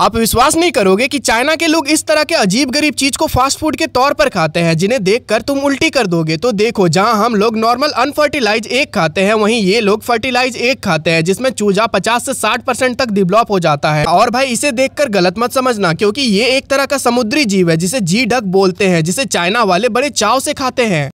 आप विश्वास नहीं करोगे कि चाइना के लोग इस तरह के अजीब गरीब चीज को फास्ट फूड के तौर पर खाते हैं जिन्हें देखकर तुम उल्टी कर दोगे तो देखो जहां हम लोग नॉर्मल अनफर्टिलाइज एक खाते हैं वहीं ये लोग फर्टिलाइज एक खाते हैं जिसमें चूजा पचास से साठ परसेंट तक डिवलॉप हो जाता है और भाई इसे देखकर गलत मत समझना क्योंकि ये एक तरह का समुद्री जीव है जिसे जी डक बोलते हैं जिसे चाइना वाले बड़े चाव से खाते हैं